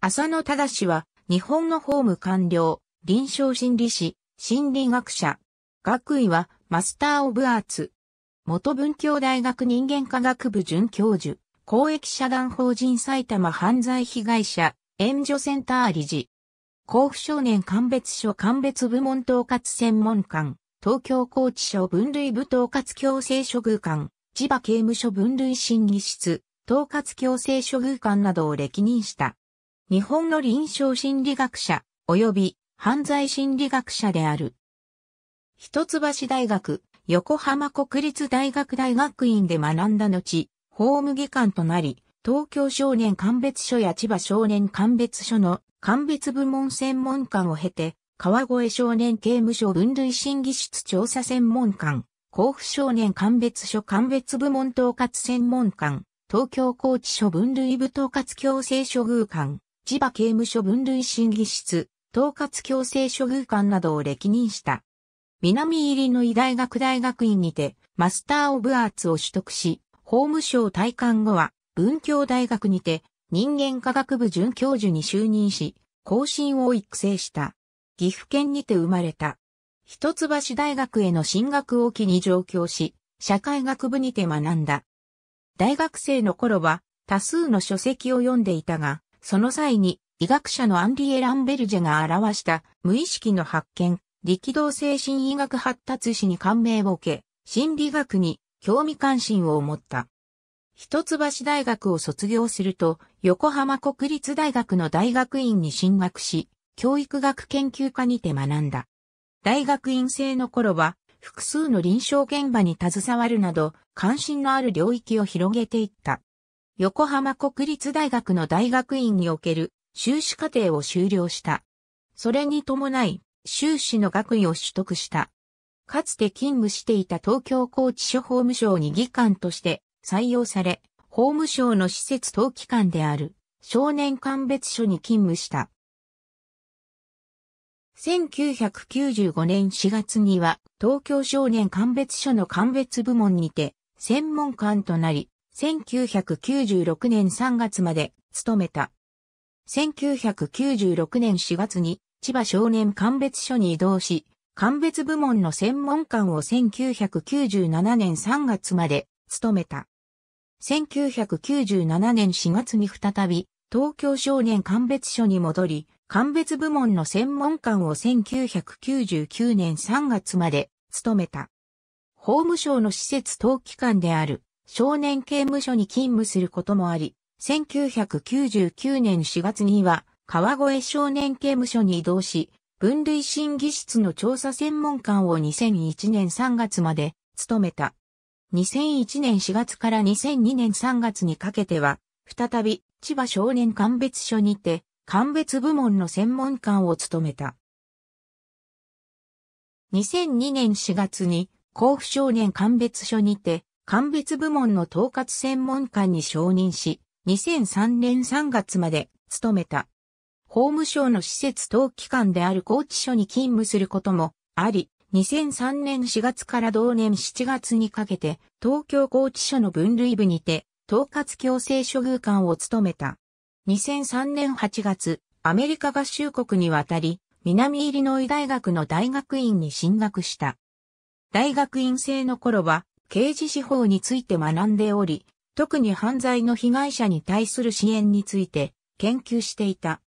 浅野忠氏は、日本の法務官僚、臨床心理士、心理学者。学位は、マスター・オブ・アーツ。元文教大学人間科学部准教授、公益社団法人埼玉犯罪被害者、援助センター理事。甲府少年鑑別所鑑別部門統括専門官、東京高知所分類部統括強制処遇官、千葉刑務所分類審議室、統括強制処遇官などを歴任した。日本の臨床心理学者及び犯罪心理学者である。一橋大学、横浜国立大学大学院で学んだ後、法務技官となり、東京少年鑑別所や千葉少年鑑別所の鑑別部門専門官を経て、川越少年刑務所分類審議室調査専門官、甲府少年鑑別所鑑別部門統括専門官、東京高知所分類部統括強制処遇官、千葉刑務所分類審議室、統括強制処遇官などを歴任した。南入りの医大学大学院にて、マスター・オブ・アーツを取得し、法務省退官後は、文教大学にて、人間科学部准教授に就任し、後進を育成した。岐阜県にて生まれた。一橋大学への進学を機に上京し、社会学部にて学んだ。大学生の頃は多数の書籍を読んでいたが、その際に医学者のアンリエ・ランベルジェが表した無意識の発見、力道精神医学発達史に感銘を受け、心理学に興味関心を持った。一橋大学を卒業すると、横浜国立大学の大学院に進学し、教育学研究科にて学んだ。大学院生の頃は、複数の臨床現場に携わるなど、関心のある領域を広げていった。横浜国立大学の大学院における修士課程を修了した。それに伴い、修士の学位を取得した。かつて勤務していた東京高知所法務省に議官として採用され、法務省の施設等機関である少年鑑別所に勤務した。1995年4月には東京少年鑑別所の鑑別部門にて専門官となり、1996年3月まで勤めた。1996年4月に千葉少年鑑別所に移動し、鑑別部門の専門官を1997年3月まで勤めた。1997年4月に再び東京少年鑑別所に戻り、鑑別部門の専門官を1999年3月まで勤めた。法務省の施設等機関である少年刑務所に勤務することもあり、1999年4月には川越少年刑務所に移動し、分類審議室の調査専門官を2001年3月まで務めた。2001年4月から2002年3月にかけては、再び千葉少年鑑別所にて、鑑別部門の専門官を務めた。2002年4月に甲府少年鑑別所にて鑑別部門の統括専門官に承認し、2003年3月まで務めた。法務省の施設等機関である高知署に勤務することもあり、2003年4月から同年7月にかけて、東京高知署の分類部にて、統括強制処遇官を務めた。2003年8月、アメリカ合衆国に渡り、南イリノイ大学の大学院に進学した。大学院生の頃は、刑事司法について学んでおり、特に犯罪の被害者に対する支援について研究していた。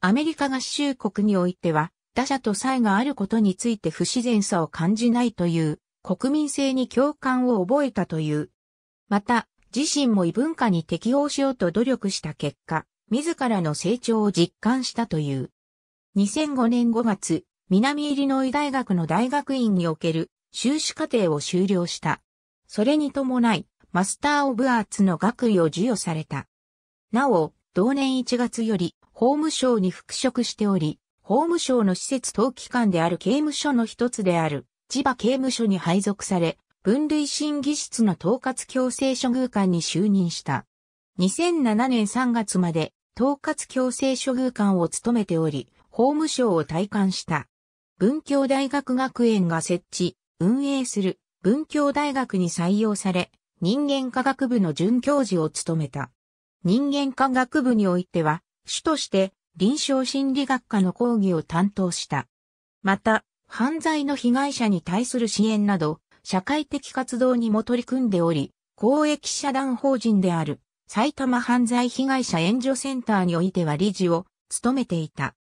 アメリカ合衆国においては、他者と差異があることについて不自然さを感じないという国民性に共感を覚えたという。また、自身も異文化に適応しようと努力した結果、自らの成長を実感したという。2005年5月、南イリノイ大学の大学院における修士課程を修了した。それに伴い、マスター・オブ・アーツの学位を授与された。なお、同年1月より、法務省に復職しており、法務省の施設等機関である刑務所の一つである、千葉刑務所に配属され、分類審議室の統括強制処遇官に就任した。2007年3月まで、統括強制処遇官を務めており、法務省を退官した。文教大学学園が設置、運営する文教大学に採用され、人間科学部の准教授を務めた。人間科学部においては、主として臨床心理学科の講義を担当した。また、犯罪の被害者に対する支援など、社会的活動にも取り組んでおり、公益社団法人である埼玉犯罪被害者援助センターにおいては理事を務めていた。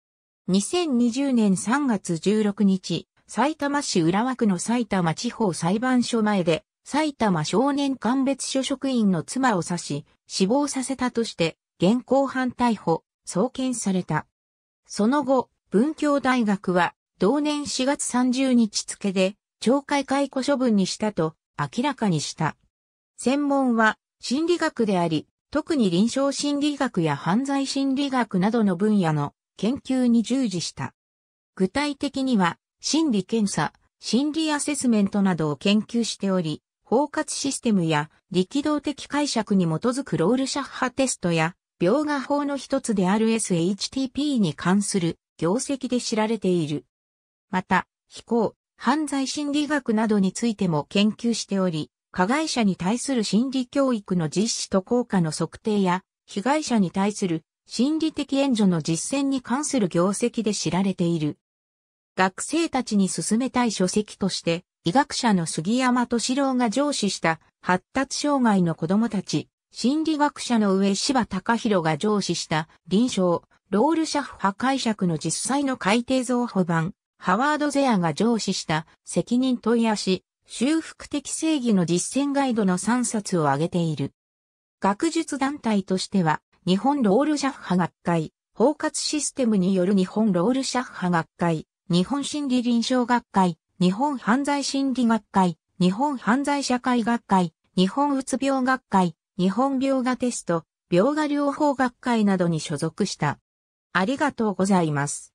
2020年3月16日、埼玉市浦和区の埼玉地方裁判所前で、埼玉少年鑑別所職員の妻を刺し、死亡させたとして、現行犯逮捕、送検された。その後、文教大学は、同年4月30日付で、懲戒解雇処分にしたと、明らかにした。専門は、心理学であり、特に臨床心理学や犯罪心理学などの分野の研究に従事した。具体的には、心理検査、心理アセスメントなどを研究しており、包括システムや力道的解釈に基づくロールシャッハテストや、描画法の一つである SHTP に関する業績で知られている。また、非行、犯罪心理学などについても研究しており、加害者に対する心理教育の実施と効果の測定や、被害者に対する心理的援助の実践に関する業績で知られている。学生たちに進めたい書籍として、医学者の杉山敏郎が上司した発達障害の子供たち、心理学者の上柴隆弘が上司した臨床、ロールシャッ派解釈の実際の改定増補版、ハワード・ゼアが上司した責任問い足、修復的正義の実践ガイドの3冊を挙げている。学術団体としては、日本ロールシャッ派学会、包括システムによる日本ロールシャッ派学会、日本心理臨床学会、日本犯罪心理学会、日本犯罪社会学会、日本うつ病学会、日本病画テスト、病画療法学会などに所属した。ありがとうございます。